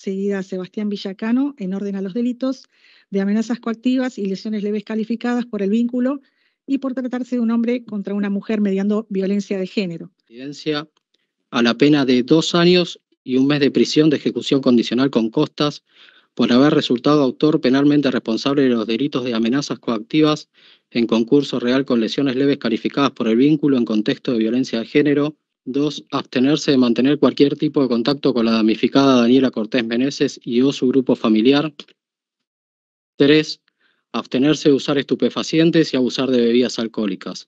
seguida a Sebastián Villacano, en orden a los delitos de amenazas coactivas y lesiones leves calificadas por el vínculo y por tratarse de un hombre contra una mujer mediando violencia de género. A la pena de dos años y un mes de prisión de ejecución condicional con costas por haber resultado autor penalmente responsable de los delitos de amenazas coactivas en concurso real con lesiones leves calificadas por el vínculo en contexto de violencia de género Dos, abstenerse de mantener cualquier tipo de contacto con la damnificada Daniela Cortés Meneses y o su grupo familiar. Tres, abstenerse de usar estupefacientes y abusar de bebidas alcohólicas.